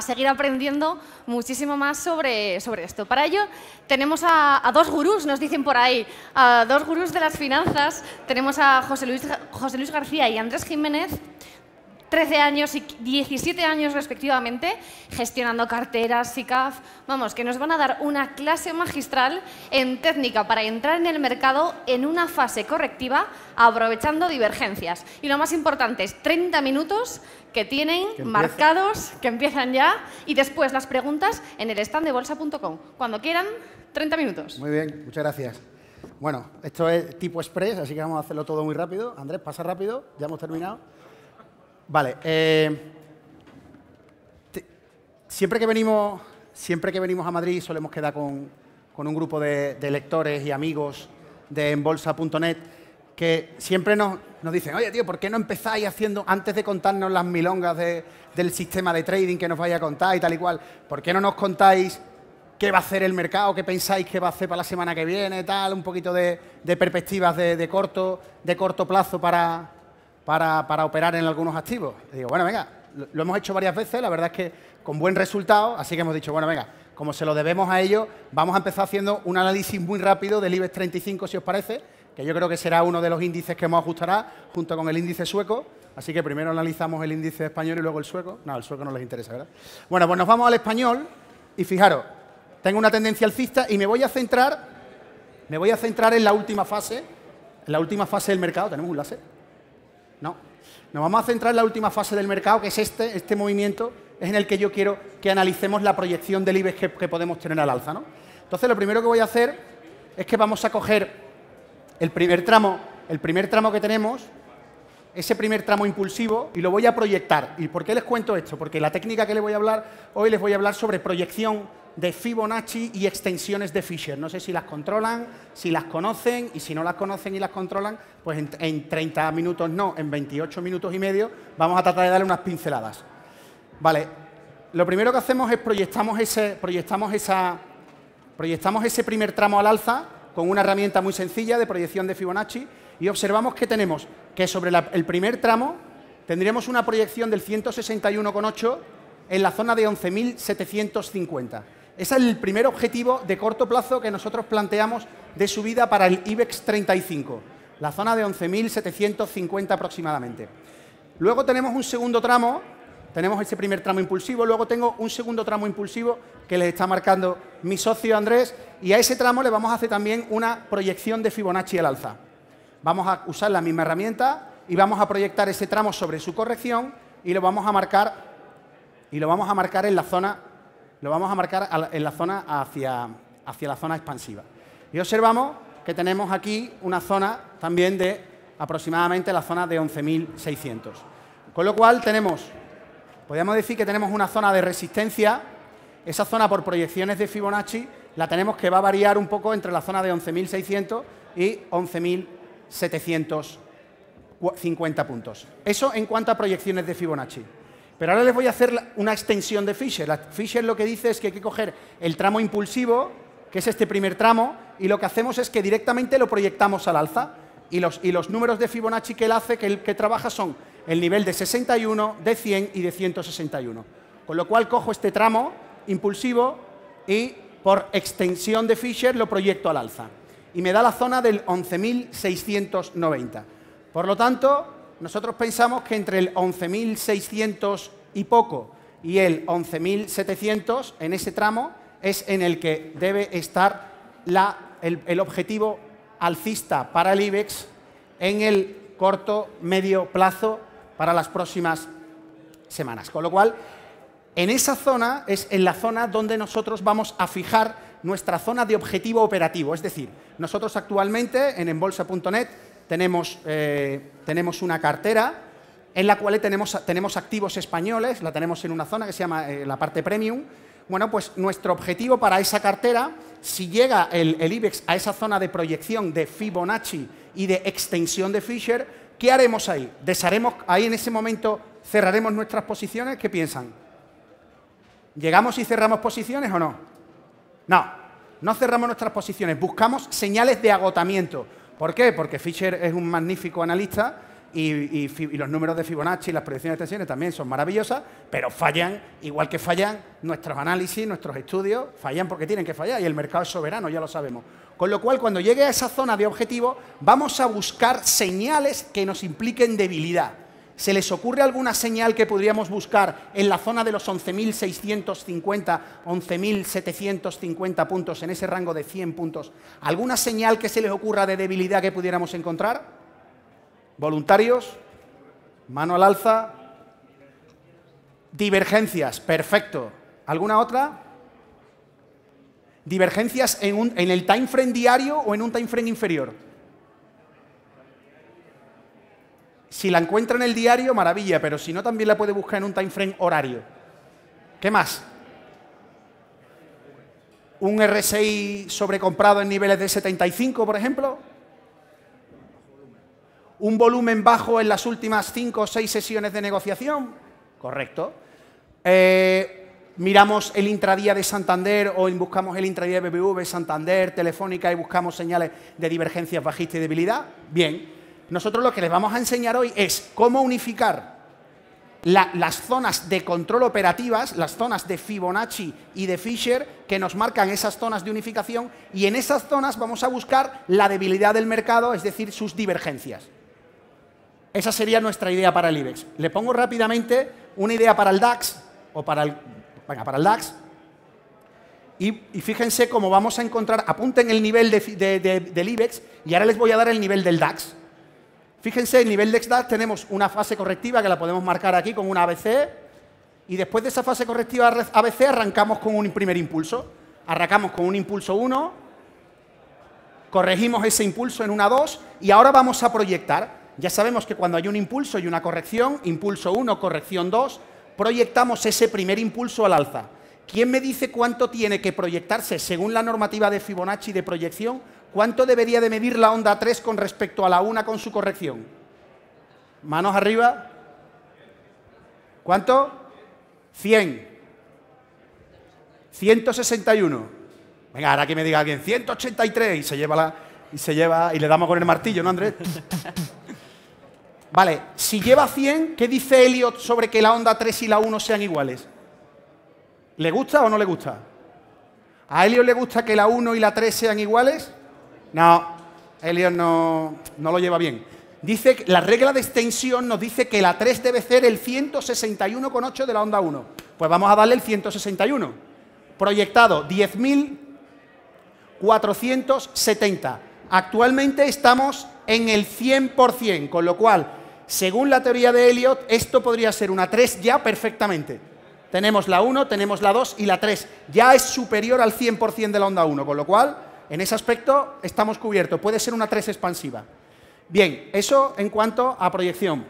seguir aprendiendo muchísimo más sobre, sobre esto. Para ello tenemos a, dos gurús, nos dicen por ahí, a dos gurús de las finanzas. Tenemos a José Luis, José Luis García y Andrés Jiménez, 13 años y 17 años respectivamente, gestionando carteras, SICAF, vamos, que nos van a dar una clase magistral en técnica para entrar en el mercado en una fase correctiva, aprovechando divergencias. Y lo más importante es 30 minutos que tienen marcados, que empiezan ya, y después las preguntas en el stand de bolsa.com. Cuando quieran, 30 minutos. Muy bien, muchas gracias. Bueno, esto es tipo express, así que vamos a hacerlo todo muy rápido. Andrés, pasa rápido, ya hemos terminado. Vale. Eh, siempre, que venimos, siempre que venimos a Madrid solemos quedar con, un grupo de, lectores y amigos de embolsa.net que siempre nos, dicen, oye, tío, ¿por qué no empezáis haciendo, antes de contarnos las milongas del sistema de trading que nos vais a contar y tal y cual, ¿por qué no nos contáis qué va a hacer el mercado, qué pensáis que va a hacer para la semana que viene, tal, un poquito de, perspectivas de, corto, de corto plazo para, para, operar en algunos activos. digo, bueno, venga, lo, hemos hecho varias veces, la verdad es que con buen resultado, así que hemos dicho, bueno, venga, como se lo debemos a ellos, vamos a empezar haciendo un análisis muy rápido del IBEX 35, si os parece, que yo creo que será uno de los índices que hemos ajustará, junto con el índice sueco. Así que primero analizamos el índice español y luego el sueco. No, el sueco no les interesa, ¿verdad? Bueno, pues nos vamos al español y fijaros, tengo una tendencia alcista y me voy a centrar, me voy a centrar en la última fase, en la última fase del mercado, tenemos un láser, nos vamos a centrar en la última fase del mercado, que es este, este movimiento, es en el que yo quiero que analicemos la proyección del IBEX que, podemos tener al alza. Entonces, lo primero que voy a hacer es que vamos a coger el primer tramo, el primer tramo que tenemos, ese primer tramo impulsivo y lo voy a proyectar. ¿Y por qué les cuento esto? Porque la técnica que les voy a hablar hoy les voy a hablar sobre proyección de Fibonacci y extensiones de Fisher. No sé si las controlan, si las conocen y si no las conocen y las controlan, pues en, 30 minutos no, en 28 minutos y medio vamos a tratar de darle unas pinceladas. Vale, lo primero que hacemos es proyectamos ese, proyectamos esa, proyectamos ese primer tramo al alza con una herramienta muy sencilla de proyección de Fibonacci y observamos que tenemos que sobre el primer tramo tendríamos una proyección del 161,8 en la zona de 11.750. Ese es el primer objetivo de corto plazo que nosotros planteamos de subida para el IBEX 35, la zona de 11.750 aproximadamente. Luego tenemos un segundo tramo, tenemos ese primer tramo impulsivo, luego tengo un segundo tramo impulsivo que les está marcando mi socio Andrés y a ese tramo le vamos a hacer también una proyección de Fibonacci al alza. Vamos a usar la misma herramienta y vamos a proyectar ese tramo sobre su corrección y lo vamos a marcar y lo vamos a marcar en la zona lo vamos a marcar en la zona hacia, hacia la zona expansiva. Y observamos que tenemos aquí una zona también de aproximadamente la zona de 11.600. Con lo cual tenemos, podríamos decir que tenemos una zona de resistencia, esa zona por proyecciones de Fibonacci la tenemos que va a variar un poco entre la zona de 11.600 y 11.000 750 puntos. Eso en cuanto a proyecciones de Fibonacci. Pero ahora les voy a hacer una extensión de Fisher. Fisher lo que dice es que hay que coger el tramo impulsivo, que es este primer tramo, y lo que hacemos es que directamente lo proyectamos al alza. Y los, y los números de Fibonacci que él hace, que, que trabaja, son el nivel de 61, de 100 y de 161. Con lo cual cojo este tramo impulsivo y por extensión de Fisher lo proyecto al alza y me da la zona del 11.690. Por lo tanto, nosotros pensamos que entre el 11.600 y poco y el 11.700 en ese tramo es en el que debe estar el, objetivo alcista para el IBEX en el corto, medio plazo para las próximas semanas. Con lo cual, en esa zona es en la zona donde nosotros vamos a fijar nuestra zona de objetivo operativo. Es decir, nosotros actualmente en embolsa.net tenemos, eh, tenemos una cartera en la cual tenemos, tenemos activos españoles, la tenemos en una zona que se llama eh, la parte premium. Bueno, pues nuestro objetivo para esa cartera, si llega el, el IBEX a esa zona de proyección de Fibonacci y de extensión de Fisher, ¿qué haremos ahí? ¿Desharemos ahí en ese momento, cerraremos nuestras posiciones? ¿Qué piensan? ¿Llegamos y cerramos posiciones o no? No, no cerramos nuestras posiciones, buscamos señales de agotamiento. ¿Por qué? Porque Fischer es un magnífico analista y, y, los números de Fibonacci y las proyecciones de tensiones también son maravillosas, pero fallan, igual que fallan nuestros análisis, nuestros estudios, fallan porque tienen que fallar y el mercado es soberano, ya lo sabemos. Con lo cual, cuando llegue a esa zona de objetivo, vamos a buscar señales que nos impliquen debilidad. ¿Se les ocurre alguna señal que podríamos buscar en la zona de los 11.650, 11.750 puntos, en ese rango de 100 puntos? ¿Alguna señal que se les ocurra de debilidad que pudiéramos encontrar? ¿Voluntarios? ¿Mano al alza? Divergencias, perfecto. ¿Alguna otra? ¿Divergencias en, en el time frame diario o en un time frame inferior? Si la encuentra en el diario, maravilla, pero si no, también la puede buscar en un time frame horario. ¿Qué más? ¿Un RSI sobrecomprado en niveles de 75, por ejemplo? ¿Un volumen bajo en las últimas cinco o seis sesiones de negociación? Correcto. Eh, miramos el intradía de Santander o buscamos el intradía de BBV, Santander, Telefónica y buscamos señales de divergencias bajista y debilidad. Bien nosotros lo que les vamos a enseñar hoy es cómo unificar las zonas de control operativas, las zonas de Fibonacci y de Fisher, que nos marcan esas zonas de unificación, y en esas zonas vamos a buscar la debilidad del mercado, es decir, sus divergencias. Esa sería nuestra idea para el IBEX. Le pongo rápidamente una idea para el DAX, o para el, para el DAX, y, fíjense cómo vamos a encontrar, apunten el nivel del IBEX, y ahora les voy a dar el nivel del DAX. Fíjense, en nivel de XDAT tenemos una fase correctiva que la podemos marcar aquí con una ABC y después de esa fase correctiva ABC arrancamos con un primer impulso. Arrancamos con un impulso 1, corregimos ese impulso en una 2 y ahora vamos a proyectar. Ya sabemos que cuando hay un impulso y una corrección, impulso 1, corrección 2, proyectamos ese primer impulso al alza. ¿Quién me dice cuánto tiene que proyectarse según la normativa de Fibonacci de proyección ¿Cuánto debería de medir la onda 3 con respecto a la 1 con su corrección? Manos arriba. ¿Cuánto? 100. 161. Venga, ahora que me diga alguien, 183 y se lleva y se lleva y le damos con el martillo, ¿no, Andrés? vale, si lleva 100, ¿qué dice Elliot sobre que la onda 3 y la 1 sean iguales? ¿Le gusta o no le gusta? ¿A Elliot le gusta que la 1 y la 3 sean iguales? No, Elliot no, lo lleva bien. Dice que la regla de extensión nos dice que la 3 debe ser el 161,8 de la onda 1. Pues vamos a darle el 161. Proyectado 10.470. Actualmente estamos en el 100%, con lo cual, según la teoría de Elliot, esto podría ser una 3 ya perfectamente. Tenemos la 1, tenemos la 2 y la 3. Ya es superior al 100% de la onda 1, con lo cual en ese aspecto estamos cubiertos. Puede ser una 3 expansiva. Bien, eso en cuanto a proyección.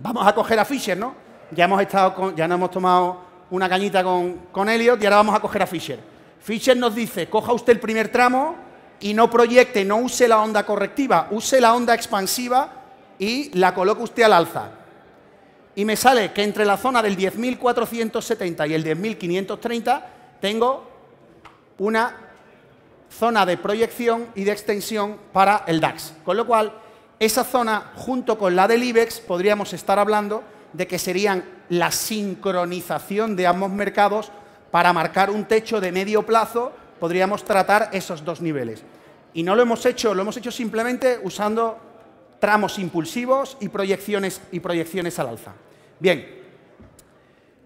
Vamos a coger a Fisher, ¿no? Ya hemos estado ya nos hemos tomado una cañita con, con Elliot y ahora vamos a coger a Fisher. Fisher nos dice, coja usted el primer tramo y no proyecte, no use la onda correctiva, use la onda expansiva y la coloque usted al alza. Y me sale que entre la zona del 10.470 y el 10.530 tengo una zona de proyección y de extensión para el DAX. Con lo cual, esa zona junto con la del IBEX podríamos estar hablando de que serían la sincronización de ambos mercados para marcar un techo de medio plazo, podríamos tratar esos dos niveles. Y no lo hemos hecho, lo hemos hecho simplemente usando tramos impulsivos y proyecciones, y proyecciones al alza. Bien,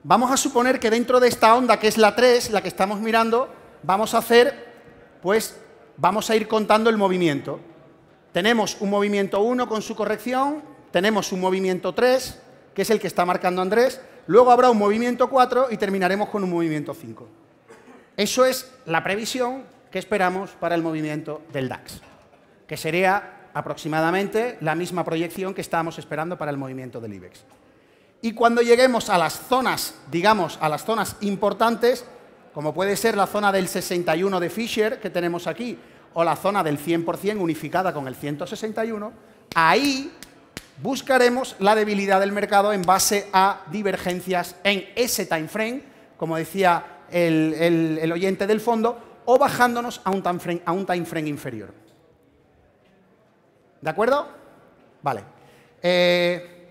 vamos a suponer que dentro de esta onda, que es la 3, la que estamos mirando, vamos a hacer pues vamos a ir contando el movimiento. Tenemos un movimiento 1 con su corrección, tenemos un movimiento 3, que es el que está marcando Andrés, luego habrá un movimiento 4 y terminaremos con un movimiento 5. Eso es la previsión que esperamos para el movimiento del DAX, que sería aproximadamente la misma proyección que estábamos esperando para el movimiento del IBEX. Y cuando lleguemos a las zonas, digamos, a las zonas importantes, como puede ser la zona del 61 de Fisher que tenemos aquí, o la zona del 100% unificada con el 161, ahí buscaremos la debilidad del mercado en base a divergencias en ese time frame, como decía el, oyente del fondo, o bajándonos a un, time frame, inferior. ¿De acuerdo? Vale. Eh,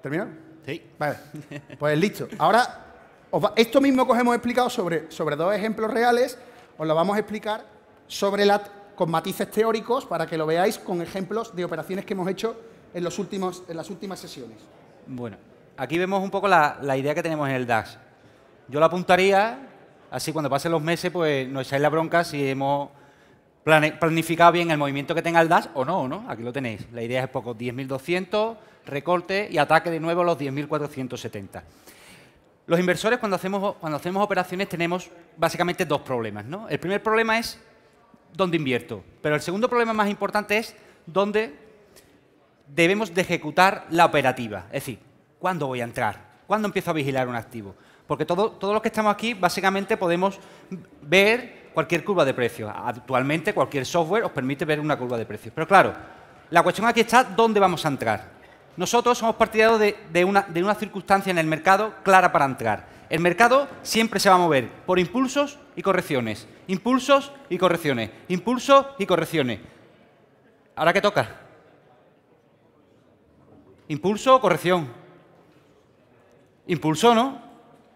¿Terminó? Sí. Vale. Pues listo. Ahora esto mismo que os hemos explicado sobre, sobre dos ejemplos reales, os lo vamos a explicar sobre la, con matices teóricos para que lo veáis con ejemplos de operaciones que hemos hecho en, los últimos, en las últimas sesiones. Bueno, aquí vemos un poco la, la idea que tenemos en el DAX. Yo la apuntaría, así cuando pasen los meses, pues nos echáis la bronca si hemos planificado bien el movimiento que tenga el DAS o no, ¿no? Aquí lo tenéis. La idea es poco, 10.200, recorte y ataque de nuevo los 10.470. Los inversores cuando hacemos, cuando hacemos operaciones tenemos básicamente dos problemas. ¿no? El primer problema es dónde invierto, pero el segundo problema más importante es dónde debemos de ejecutar la operativa. Es decir, ¿cuándo voy a entrar? ¿Cuándo empiezo a vigilar un activo? Porque todos los que estamos aquí básicamente podemos ver cualquier curva de precios. Actualmente cualquier software os permite ver una curva de precios. Pero claro, la cuestión aquí está dónde vamos a entrar. Nosotros somos partidarios de, una, una circunstancia en el mercado clara para entrar. El mercado siempre se va a mover por impulsos y correcciones, impulsos y correcciones, impulsos y correcciones. ¿Ahora qué toca? ¿Impulso o corrección? Impulso, ¿no?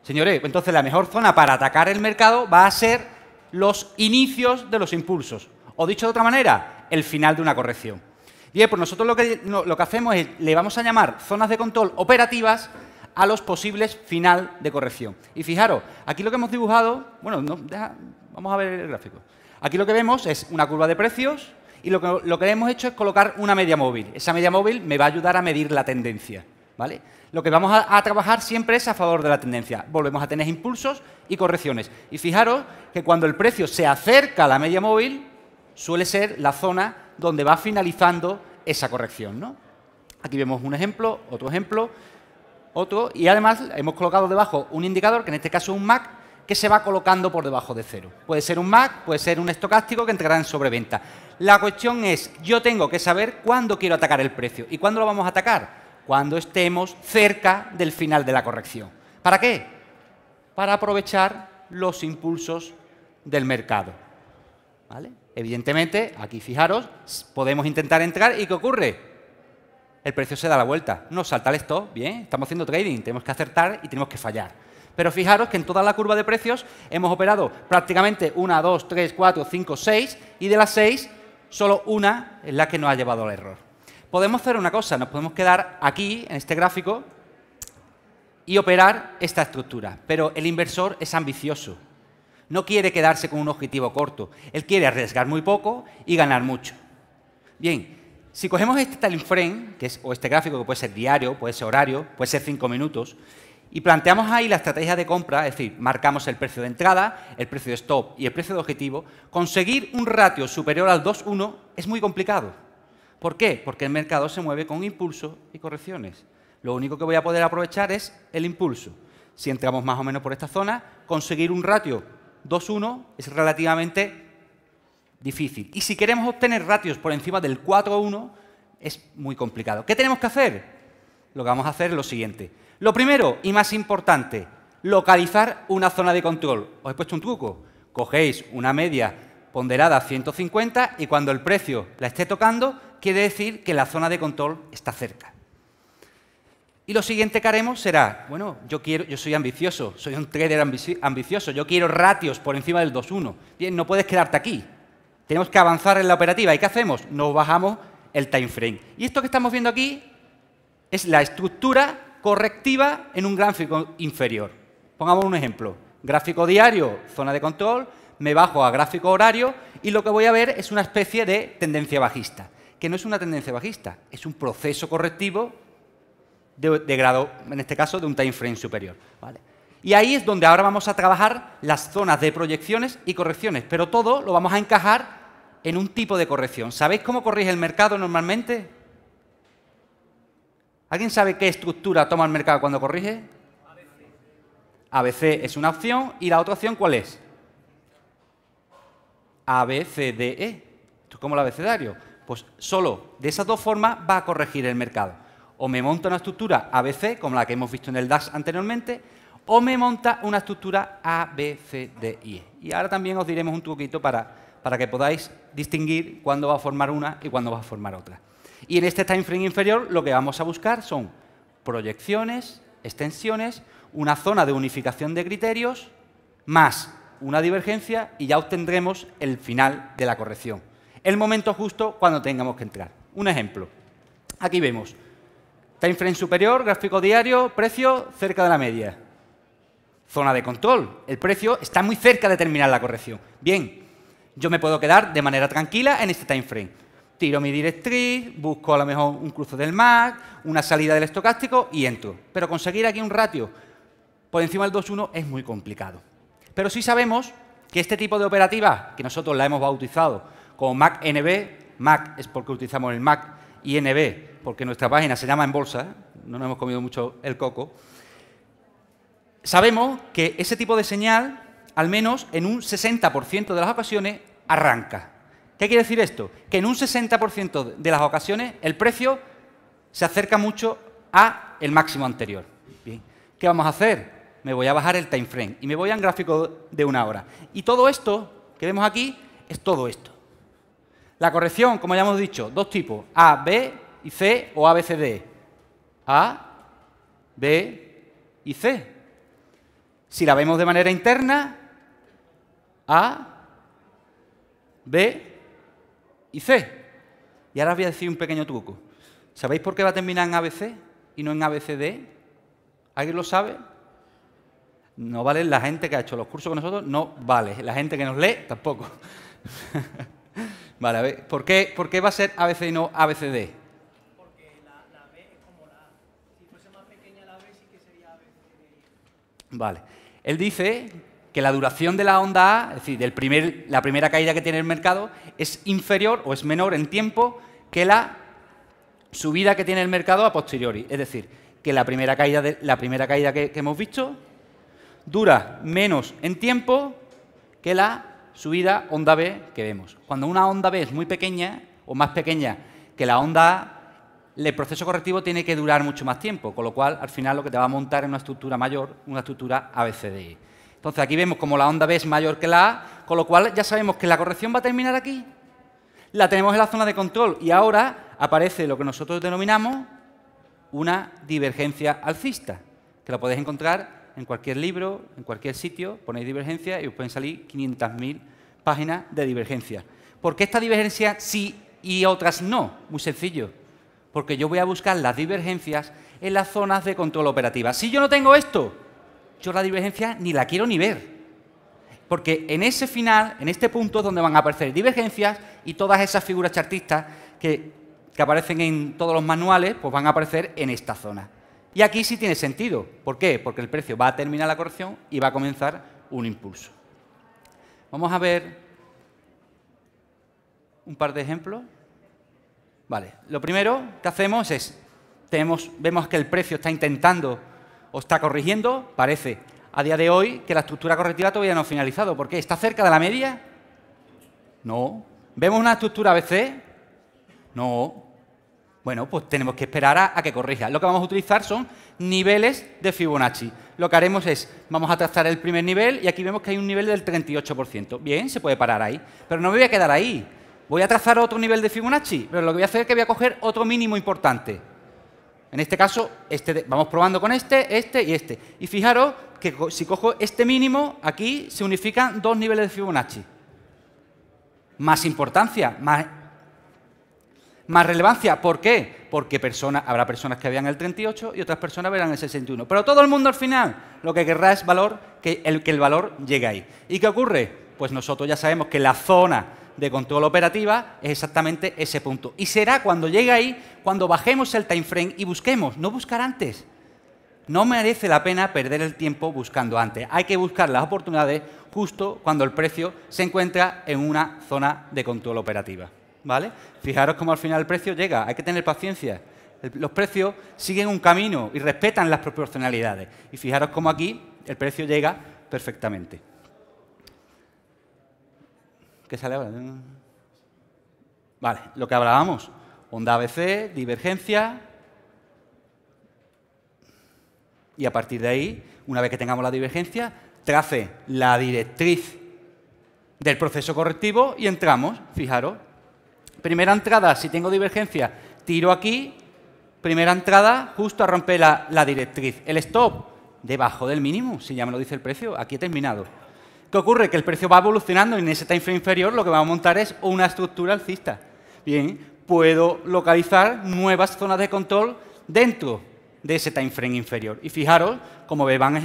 Señores, entonces la mejor zona para atacar el mercado va a ser los inicios de los impulsos. O dicho de otra manera, el final de una corrección. Bien, pues nosotros lo que, lo que hacemos es, le vamos a llamar zonas de control operativas a los posibles final de corrección. Y fijaros, aquí lo que hemos dibujado, bueno, vamos a ver el gráfico. Aquí lo que vemos es una curva de precios y lo que, hemos hecho es colocar una media móvil. Esa media móvil me va a ayudar a medir la tendencia. ¿Vale? Lo que vamos a, a, trabajar siempre es a favor de la tendencia. Volvemos a tener impulsos y correcciones. Y fijaros que cuando el precio se acerca a la media móvil, suele ser la zona donde va finalizando esa corrección. ¿no? Aquí vemos un ejemplo, otro ejemplo, otro, y además hemos colocado debajo un indicador, que en este caso es un MAC, que se va colocando por debajo de cero. Puede ser un MAC, puede ser un estocástico que entrará en sobreventa. La cuestión es, yo tengo que saber cuándo quiero atacar el precio. ¿Y cuándo lo vamos a atacar? Cuando estemos cerca del final de la corrección. ¿Para qué? Para aprovechar los impulsos del mercado. ¿Vale? Evidentemente, aquí fijaros, podemos intentar entrar y ¿qué ocurre? El precio se da la vuelta. Nos salta esto, bien, estamos haciendo trading, tenemos que acertar y tenemos que fallar. Pero fijaros que en toda la curva de precios hemos operado prácticamente una, dos, tres, cuatro, cinco, seis y de las seis, solo una es la que nos ha llevado al error. Podemos hacer una cosa, nos podemos quedar aquí en este gráfico y operar esta estructura, pero el inversor es ambicioso no quiere quedarse con un objetivo corto. Él quiere arriesgar muy poco y ganar mucho. Bien, si cogemos este time frame, o este gráfico que puede ser diario, puede ser horario, puede ser cinco minutos, y planteamos ahí la estrategia de compra, es decir, marcamos el precio de entrada, el precio de stop y el precio de objetivo, conseguir un ratio superior al 2-1 es muy complicado. ¿Por qué? Porque el mercado se mueve con impulso y correcciones. Lo único que voy a poder aprovechar es el impulso. Si entramos más o menos por esta zona, conseguir un ratio 2-1 es relativamente difícil. Y si queremos obtener ratios por encima del 4-1, es muy complicado. ¿Qué tenemos que hacer? Lo que vamos a hacer es lo siguiente. Lo primero y más importante, localizar una zona de control. Os he puesto un truco. Cogéis una media ponderada 150 y cuando el precio la esté tocando, quiere decir que la zona de control está cerca. Y lo siguiente que haremos será, bueno, yo, quiero, yo soy ambicioso, soy un trader ambicioso, yo quiero ratios por encima del 2-1. Bien, no puedes quedarte aquí. Tenemos que avanzar en la operativa. ¿Y qué hacemos? Nos bajamos el time frame. Y esto que estamos viendo aquí es la estructura correctiva en un gráfico inferior. Pongamos un ejemplo. Gráfico diario, zona de control, me bajo a gráfico horario y lo que voy a ver es una especie de tendencia bajista, que no es una tendencia bajista, es un proceso correctivo de, grado, en este caso, de un time frame superior. ¿vale? Y ahí es donde ahora vamos a trabajar las zonas de proyecciones y correcciones, pero todo lo vamos a encajar en un tipo de corrección. ¿Sabéis cómo corrige el mercado normalmente? ¿Alguien sabe qué estructura toma el mercado cuando corrige? ABC es una opción y la otra opción ¿cuál es? ABCDE. Esto es como el abecedario. Pues solo de esas dos formas va a corregir el mercado. O me monta una estructura ABC, como la que hemos visto en el DAX anteriormente, o me monta una estructura ABCDE. Y ahora también os diremos un truquito para, para que podáis distinguir cuándo va a formar una y cuándo va a formar otra. Y en este time frame inferior lo que vamos a buscar son proyecciones, extensiones, una zona de unificación de criterios, más una divergencia y ya obtendremos el final de la corrección. El momento justo cuando tengamos que entrar. Un ejemplo. Aquí vemos Time frame superior, gráfico diario, precio cerca de la media. Zona de control. El precio está muy cerca de terminar la corrección. Bien, yo me puedo quedar de manera tranquila en este time frame. Tiro mi directriz, busco a lo mejor un cruce del MAC, una salida del estocástico y entro. Pero conseguir aquí un ratio por encima del 2.1 es muy complicado. Pero sí sabemos que este tipo de operativa, que nosotros la hemos bautizado como MAC-NB, MAC es porque utilizamos el MAC y NB porque nuestra página se llama En Bolsa, no nos hemos comido mucho el coco, sabemos que ese tipo de señal, al menos en un 60% de las ocasiones, arranca. ¿Qué quiere decir esto? Que en un 60% de las ocasiones el precio se acerca mucho a el máximo anterior. Bien. ¿Qué vamos a hacer? Me voy a bajar el time frame y me voy al gráfico de una hora. Y todo esto que vemos aquí es todo esto. La corrección, como ya hemos dicho, dos tipos, A, B y C o ABCD? A, B y C. Si la vemos de manera interna, A, B y C. Y ahora os voy a decir un pequeño truco. ¿Sabéis por qué va a terminar en ABC y no en ABCD? ¿Alguien lo sabe? No vale la gente que ha hecho los cursos con nosotros, no vale. La gente que nos lee, tampoco. vale, a ver, ¿por qué, ¿por qué va a ser ABC y no ABCD? Vale. Él dice que la duración de la onda A, es decir, del primer, la primera caída que tiene el mercado, es inferior o es menor en tiempo que la subida que tiene el mercado a posteriori. Es decir, que la primera caída, la primera caída que, que hemos visto dura menos en tiempo que la subida onda B que vemos. Cuando una onda B es muy pequeña o más pequeña que la onda A, el proceso correctivo tiene que durar mucho más tiempo, con lo cual al final lo que te va a montar es una estructura mayor, una estructura ABCDE. Entonces aquí vemos como la onda B es mayor que la A, con lo cual ya sabemos que la corrección va a terminar aquí. La tenemos en la zona de control y ahora aparece lo que nosotros denominamos una divergencia alcista, que la podéis encontrar en cualquier libro, en cualquier sitio, ponéis divergencia y os pueden salir 500.000 páginas de divergencia. ¿Por qué esta divergencia sí y otras no? Muy sencillo porque yo voy a buscar las divergencias en las zonas de control operativa. Si yo no tengo esto, yo la divergencia ni la quiero ni ver. Porque en ese final, en este punto es donde van a aparecer divergencias y todas esas figuras chartistas que, aparecen en todos los manuales, pues van a aparecer en esta zona. Y aquí sí tiene sentido. ¿Por qué? Porque el precio va a terminar la corrección y va a comenzar un impulso. Vamos a ver un par de ejemplos lo primero que hacemos es, tenemos, vemos que el precio está intentando o está corrigiendo, parece, a día de hoy que la estructura correctiva todavía no ha finalizado. ¿Por qué? ¿Está cerca de la media? No. ¿Vemos una estructura ABC? No. Bueno, pues tenemos que esperar a, a, que corrija. Lo que vamos a utilizar son niveles de Fibonacci. Lo que haremos es, vamos a trazar el primer nivel y aquí vemos que hay un nivel del 38%. Bien, se puede parar ahí. Pero no me voy a quedar ahí. Voy a trazar otro nivel de Fibonacci, pero lo que voy a hacer es que voy a coger otro mínimo importante. En este caso, este vamos probando con este, este y este. Y fijaros que si cojo este mínimo, aquí se unifican dos niveles de Fibonacci. Más importancia, más, relevancia. ¿Por qué? Porque habrá personas que vean el 38 y otras personas verán el 61. Pero todo el mundo al final lo que querrá es valor, que el valor llegue ahí. ¿Y qué ocurre? Pues nosotros ya sabemos que la zona de control operativa es exactamente ese punto. Y será cuando llegue ahí, cuando bajemos el time frame y busquemos, no buscar antes. No merece la pena perder el tiempo buscando antes. Hay que buscar las oportunidades justo cuando el precio se encuentra en una zona de control operativa. ¿Vale? Fijaros cómo al final el precio llega. Hay que tener paciencia. Los precios siguen un camino y respetan las proporcionalidades. Y fijaros cómo aquí el precio llega perfectamente. ¿Qué sale ahora? Vale, lo que hablábamos. Onda ABC, divergencia. Y a partir de ahí, una vez que tengamos la divergencia, trace la directriz del proceso correctivo y entramos, fijaros. Primera entrada, si tengo divergencia, tiro aquí. Primera entrada, justo a romper la, directriz. El stop, debajo del mínimo, si ya me lo dice el precio. Aquí he terminado. ¿Qué ocurre? Que el precio va evolucionando y en ese time frame inferior lo que va a montar es una estructura alcista. Bien, puedo localizar nuevas zonas de control dentro de ese time frame inferior. Y fijaros, como me van,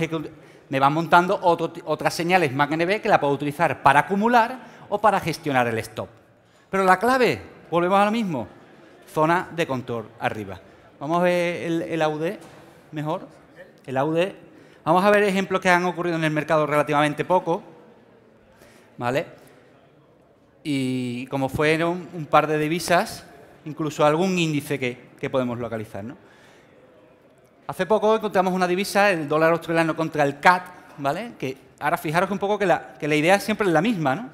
montando otras señales MACNB que la puedo utilizar para acumular o para gestionar el stop. Pero la clave, volvemos a lo mismo, zona de control arriba. Vamos a ver el, el AUD mejor, el AUD. Vamos a ver ejemplos que han ocurrido en el mercado relativamente poco. ¿vale? Y como fueron un par de divisas, incluso algún índice que, podemos localizar, ¿no? Hace poco encontramos una divisa, el dólar australiano contra el CAT, ¿vale? Que ahora fijaros un poco que la, que la idea siempre es la misma, ¿no?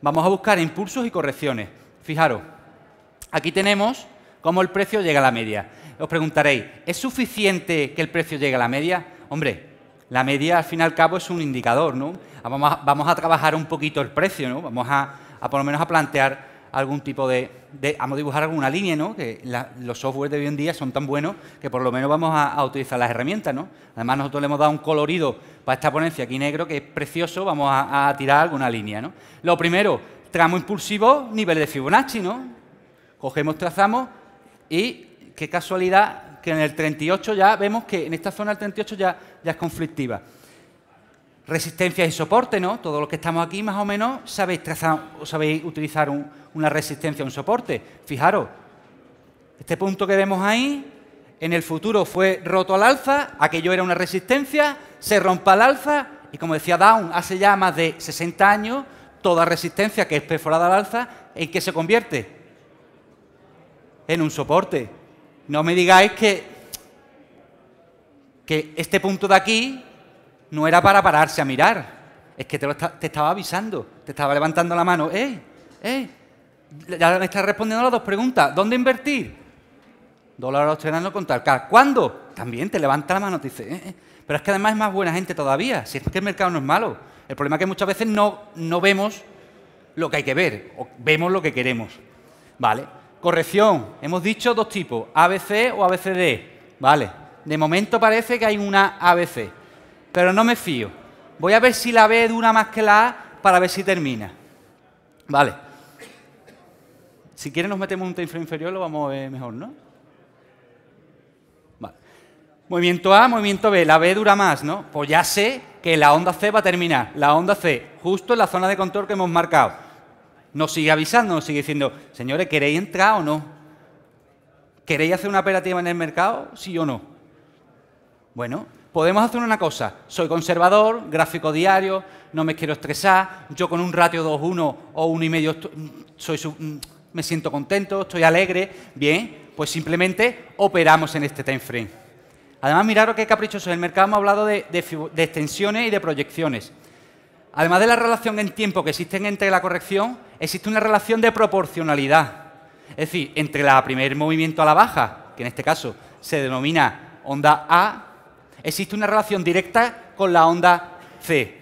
Vamos a buscar impulsos y correcciones. Fijaros, aquí tenemos cómo el precio llega a la media. Os preguntaréis, ¿es suficiente que el precio llegue a la media? Hombre, la media al fin y al cabo es un indicador, ¿no? Ah, vamos a, trabajar un poquito el precio, ¿no? Vamos a, por lo menos a plantear algún tipo de, vamos a dibujar alguna línea, ¿no? Que los softwares de hoy en día son tan buenos que por lo menos vamos a, utilizar las herramientas, ¿no? Además nosotros le hemos dado un colorido para esta ponencia aquí negro que es precioso, vamos a, tirar alguna línea, ¿no? Lo primero, tramo impulsivo, nivel de Fibonacci, ¿no? Cogemos, trazamos y qué casualidad que en el 38 ya vemos que en esta zona del 38 ya ya es conflictiva. Resistencia y soporte, ¿no? Todos los que estamos aquí más o menos sabéis, trazar, sabéis utilizar una resistencia, un soporte. Fijaros, este punto que vemos ahí, en el futuro fue roto al alza, aquello era una resistencia, se rompa al alza y como decía Down, hace ya más de 60 años, toda resistencia que es perforada al alza, ¿en qué se convierte? En un soporte. No me digáis que que este punto de aquí no era para pararse a mirar. Es que te, estaba avisando, te estaba levantando la mano. ¡Eh! ¡Eh! Ya me estás respondiendo a las dos preguntas. ¿Dónde invertir? Dólar australiano contra el CAC. ¿Cuándo? También te levanta la mano, te dice. Eh, eh, Pero es que además es más buena gente todavía. Si es que el mercado no es malo. El problema es que muchas veces no, no vemos lo que hay que ver, o vemos lo que queremos. ¿Vale? Corrección. Hemos dicho dos tipos, ABC o ABCD. ¿Vale? De momento parece que hay una ABC, pero no me fío. Voy a ver si la B dura más que la A para ver si termina. Vale. Si quieren nos metemos un tiempo inferior, lo vamos a ver mejor, ¿no? Vale. Movimiento A, movimiento B. La B dura más, ¿no? Pues ya sé que la onda C va a terminar. La onda C, justo en la zona de control que hemos marcado. Nos sigue avisando, nos sigue diciendo, señores, ¿queréis entrar o no? ¿Queréis hacer una operativa en el mercado? Sí o no. Bueno, podemos hacer una cosa. Soy conservador, gráfico diario, no me quiero estresar, yo con un ratio 2-1 o 1,5 mm, soy mm, me siento contento, estoy alegre. Bien, pues simplemente operamos en este time frame. Además, que qué caprichoso. En el mercado hemos hablado de, de extensiones y de proyecciones. Además de la relación en tiempo que existe entre la corrección, existe una relación de proporcionalidad. Es decir, entre el primer movimiento a la baja, que en este caso se denomina onda A, existe una relación directa con la onda C.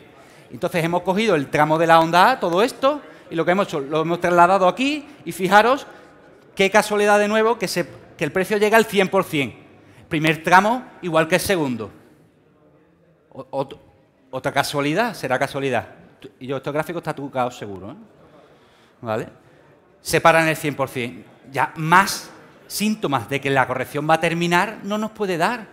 Entonces hemos cogido el tramo de la onda A, todo esto, y lo que hemos hecho, lo hemos trasladado aquí, y fijaros qué casualidad de nuevo que, se, que el precio llega al 100%. Primer tramo igual que el segundo. otra casualidad, será casualidad. Y yo, este gráfico está trucado seguro. ¿eh? ¿Vale? Separan el 100%. Ya más síntomas de que la corrección va a terminar no nos puede dar.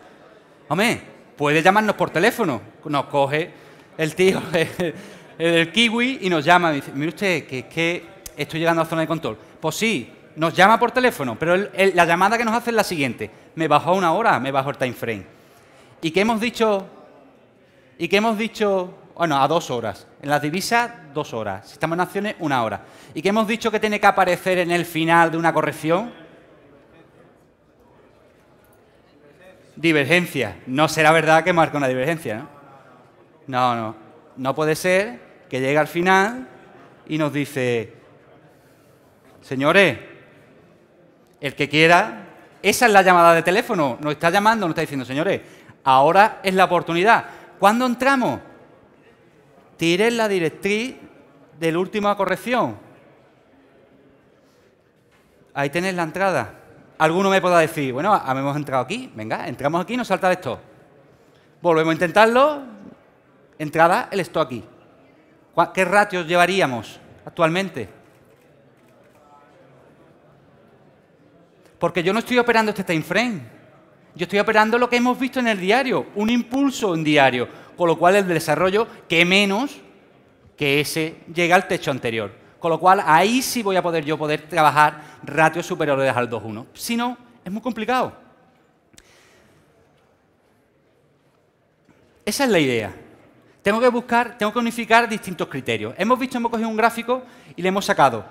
Hombre, Puede llamarnos por teléfono. Nos coge el tío el kiwi y nos llama. dice, mire usted, que estoy llegando a zona de control. Pues sí, nos llama por teléfono, pero la llamada que nos hace es la siguiente. Me bajó una hora, me bajó el time frame. ¿Y qué hemos dicho? ¿Y qué hemos dicho? Bueno, a dos horas. En las divisas, dos horas. Si estamos en acciones, una hora. ¿Y qué hemos dicho que tiene que aparecer en el final de una corrección? divergencia. No será verdad que marca una divergencia, ¿no? No, no. No puede ser que llegue al final y nos dice, señores, el que quiera, esa es la llamada de teléfono, nos está llamando, nos está diciendo, señores, ahora es la oportunidad. ¿Cuándo entramos? Tiren la directriz de la última corrección. Ahí tenéis la entrada. Alguno me podrá decir, bueno, hemos entrado aquí, venga, entramos aquí nos salta esto? Volvemos a intentarlo, entrada, el esto aquí. ¿Qué ratios llevaríamos actualmente? Porque yo no estoy operando este time frame. Yo estoy operando lo que hemos visto en el diario, un impulso en diario, con lo cual el desarrollo, que menos que ese llega al techo anterior. Con lo cual, ahí sí voy a poder yo poder trabajar ratios superiores al 2-1. Si no, es muy complicado. Esa es la idea. Tengo que buscar, tengo que unificar distintos criterios. Hemos visto, hemos cogido un gráfico y le hemos sacado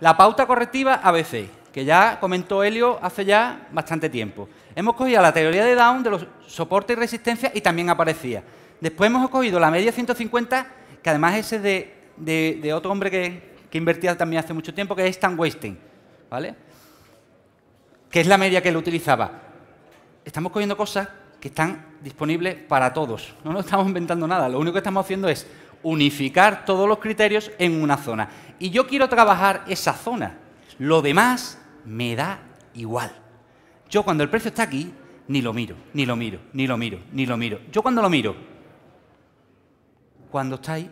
la pauta correctiva ABC, que ya comentó Helio hace ya bastante tiempo. Hemos cogido la teoría de Down de los soportes y resistencia y también aparecía. Después hemos cogido la media 150, que además ese de otro hombre que, que invertía también hace mucho tiempo, que es tan wasting. ¿vale? Que es la media que él utilizaba. Estamos cogiendo cosas que están disponibles para todos. No nos estamos inventando nada. Lo único que estamos haciendo es unificar todos los criterios en una zona. Y yo quiero trabajar esa zona. Lo demás me da igual. Yo cuando el precio está aquí, ni lo miro, ni lo miro, ni lo miro, ni lo miro. Yo cuando lo miro, cuando está ahí,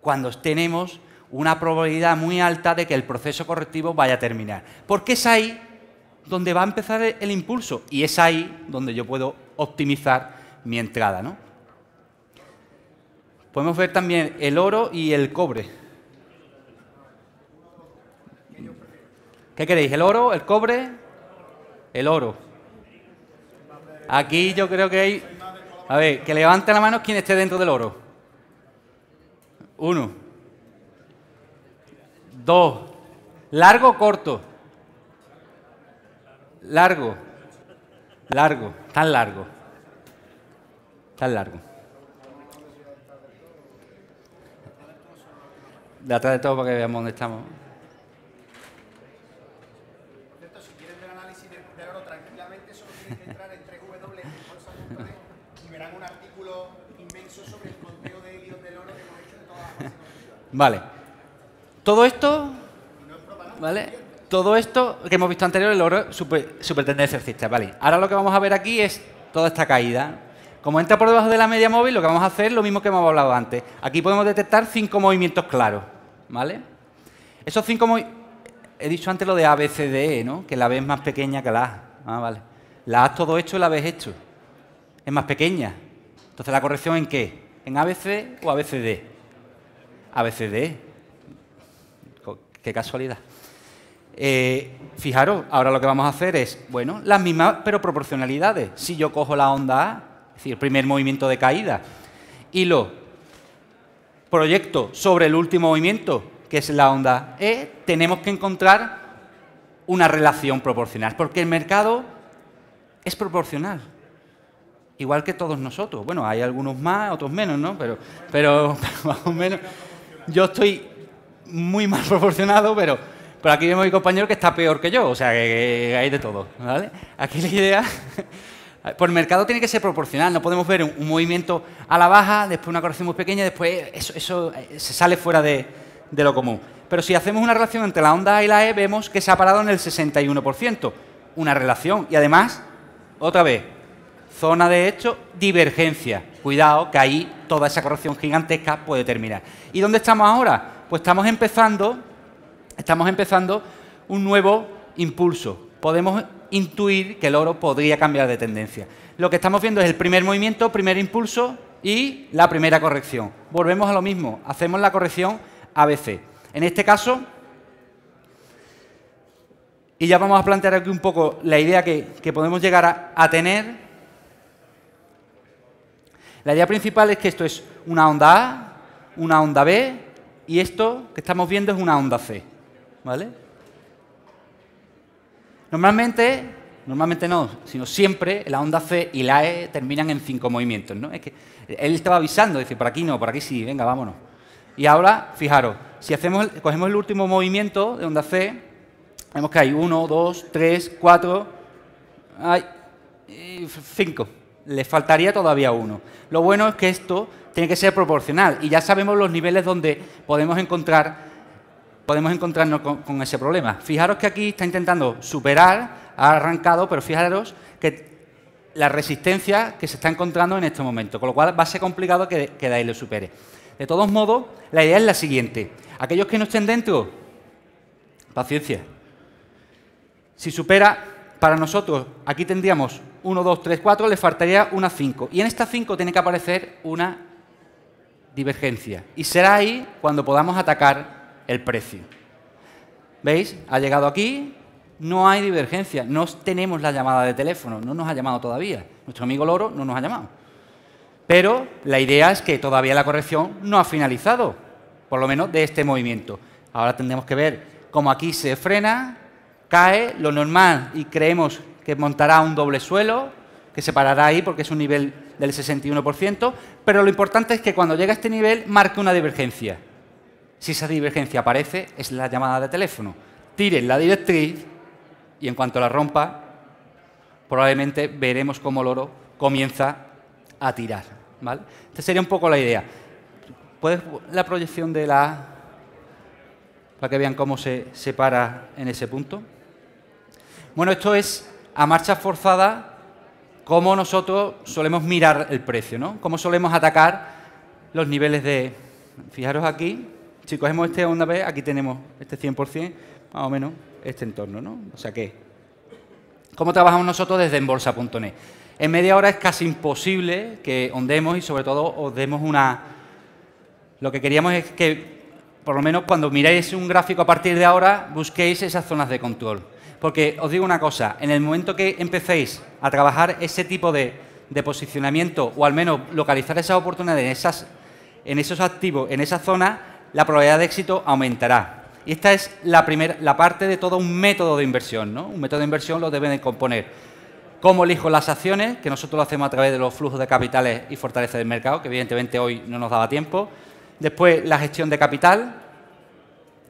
cuando tenemos una probabilidad muy alta de que el proceso correctivo vaya a terminar. Porque es ahí donde va a empezar el impulso y es ahí donde yo puedo optimizar mi entrada. ¿no? Podemos ver también el oro y el cobre. ¿Qué queréis? ¿El oro? ¿El cobre? El oro. Aquí yo creo que hay... A ver, que levante la mano quien esté dentro del oro. Uno. Dos. ¿Largo o corto? Largo. Largo. Tan largo. Tan largo. De atrás de todo para que veamos dónde estamos. Si quieren ver análisis del oro tranquilamente, solo tienen que entrar en de y verán un artículo inmenso sobre el conteo de helios del oro que hemos hecho en todas las Vale. Todo esto, ¿vale? Todo esto que hemos visto anterior, el oro super, tendencia alcista, ¿vale? Ahora lo que vamos a ver aquí es toda esta caída. Como entra por debajo de la media móvil, lo que vamos a hacer es lo mismo que hemos hablado antes. Aquí podemos detectar cinco movimientos claros, ¿vale? Esos cinco movimientos... He dicho antes lo de ABCDE, ¿no? Que la B es más pequeña que la A. Ah, vale. La A todo hecho y la B es hecho. Es más pequeña. Entonces, ¿la corrección en qué? ¿En ABC o ABCD? ABCD. E. Qué casualidad. Eh, fijaros, ahora lo que vamos a hacer es, bueno, las mismas, pero proporcionalidades. Si yo cojo la onda A, es decir, el primer movimiento de caída, y lo proyecto sobre el último movimiento, que es la onda E, tenemos que encontrar una relación proporcional, porque el mercado es proporcional, igual que todos nosotros. Bueno, hay algunos más, otros menos, ¿no? Pero, pero más o menos, yo estoy muy mal proporcionado, pero, pero aquí vemos a mi compañero que está peor que yo, o sea, que, hay de todo, ¿vale? Aquí la idea... Por el mercado tiene que ser proporcional, no podemos ver un, movimiento a la baja, después una corrección muy pequeña, después eso, eh, se sale fuera de, de lo común. Pero si hacemos una relación entre la onda A y la E, vemos que se ha parado en el 61%. Una relación. Y además, otra vez, zona de hecho, divergencia. Cuidado, que ahí toda esa corrección gigantesca puede terminar. ¿Y dónde estamos ahora? pues estamos empezando, estamos empezando un nuevo impulso. Podemos intuir que el oro podría cambiar de tendencia. Lo que estamos viendo es el primer movimiento, primer impulso y la primera corrección. Volvemos a lo mismo, hacemos la corrección ABC. En este caso, y ya vamos a plantear aquí un poco la idea que, podemos llegar a tener. La idea principal es que esto es una onda A, una onda B y esto que estamos viendo es una onda C, ¿vale? Normalmente, normalmente no, sino siempre la onda C y la E terminan en cinco movimientos, ¿no? Es que él estaba avisando, dice, por aquí no, por aquí sí, venga, vámonos. Y ahora, fijaros, si hacemos, cogemos el último movimiento de onda C, vemos que hay uno, dos, tres, cuatro, hay eh, cinco le faltaría todavía uno. Lo bueno es que esto tiene que ser proporcional y ya sabemos los niveles donde podemos encontrar podemos encontrarnos con, ese problema. Fijaros que aquí está intentando superar, ha arrancado, pero fijaros que la resistencia que se está encontrando en este momento, con lo cual va a ser complicado que, que de lo supere. De todos modos, la idea es la siguiente. Aquellos que no estén dentro, paciencia. Si supera, para nosotros, aquí tendríamos 1, 2, 3, 4, le faltaría una 5. Y en esta 5 tiene que aparecer una divergencia. Y será ahí cuando podamos atacar el precio. ¿Veis? Ha llegado aquí, no hay divergencia, no tenemos la llamada de teléfono, no nos ha llamado todavía. Nuestro amigo Loro no nos ha llamado. Pero la idea es que todavía la corrección no ha finalizado, por lo menos de este movimiento. Ahora tendremos que ver cómo aquí se frena, cae, lo normal y creemos que montará un doble suelo, que se parará ahí porque es un nivel del 61%, pero lo importante es que cuando llega a este nivel marque una divergencia. Si esa divergencia aparece, es la llamada de teléfono. Tiren la directriz y en cuanto la rompa, probablemente veremos cómo el oro comienza a tirar. Esta sería un poco la idea. ¿Puedes la proyección de la para que vean cómo se separa en ese punto? Bueno, esto es a marcha forzada, cómo nosotros solemos mirar el precio, ¿no? Cómo solemos atacar los niveles de... Fijaros aquí, si cogemos este onda vez, aquí tenemos este 100%, más o menos, este entorno, ¿no? O sea que... ¿Cómo trabajamos nosotros desde embolsa.net? En media hora es casi imposible que ondemos y sobre todo os demos una... Lo que queríamos es que, por lo menos cuando miráis un gráfico a partir de ahora, busquéis esas zonas de control. Porque os digo una cosa, en el momento que empecéis a trabajar ese tipo de, posicionamiento o al menos localizar esas oportunidades en, esos activos, en esa zona, la probabilidad de éxito aumentará. Y esta es la, la parte de todo un método de inversión. ¿no? Un método de inversión lo deben de componer. Cómo elijo las acciones, que nosotros lo hacemos a través de los flujos de capitales y fortaleza del mercado, que evidentemente hoy no nos daba tiempo. Después, la gestión de capital,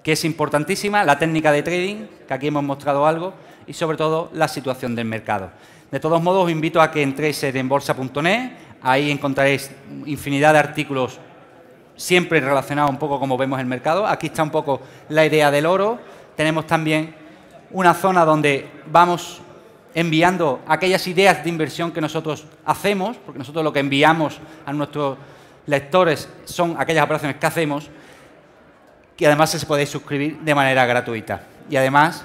que es importantísima, la técnica de trading, que aquí hemos mostrado algo, y sobre todo la situación del mercado. De todos modos, os invito a que entréis en bolsa.net, ahí encontraréis infinidad de artículos siempre relacionados un poco como vemos el mercado. Aquí está un poco la idea del oro. Tenemos también una zona donde vamos enviando aquellas ideas de inversión que nosotros hacemos, porque nosotros lo que enviamos a nuestros lectores son aquellas operaciones que hacemos, y además se podéis suscribir de manera gratuita. Y además,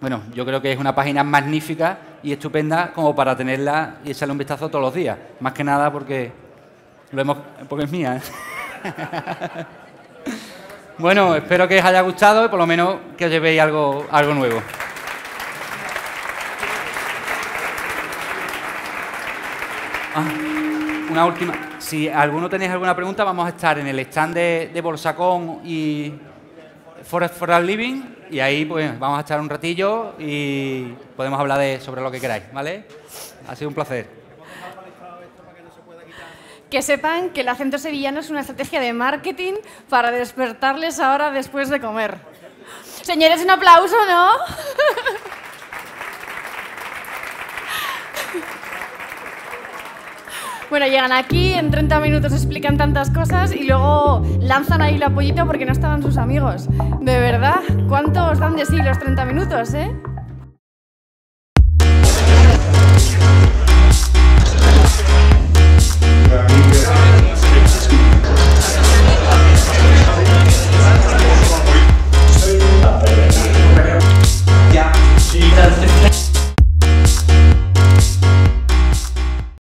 bueno, yo creo que es una página magnífica y estupenda como para tenerla y echarle un vistazo todos los días. Más que nada porque, lo hemos, porque es mía. ¿eh? bueno, espero que os haya gustado y por lo menos que os llevéis algo, algo nuevo. Ah una última. Si alguno tenéis alguna pregunta, vamos a estar en el stand de, de Bolsacón y Forest for Living. Y ahí pues vamos a estar un ratillo y podemos hablar de, sobre lo que queráis, ¿vale? Ha sido un placer que sepan que el acento sevillano es una estrategia de marketing para despertarles ahora después de comer. Señores, un aplauso, ¿no? Bueno, llegan aquí, en 30 minutos explican tantas cosas y luego lanzan ahí el pollita porque no estaban sus amigos. De verdad, ¿cuántos dan de sí los 30 minutos, eh?